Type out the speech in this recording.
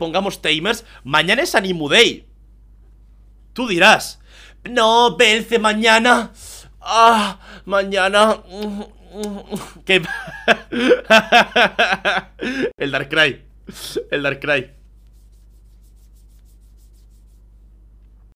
pongamos tamers, mañana es Animu Tú dirás, no, vence mañana. Ah, mañana. qué, El Darkrai. El Darkrai.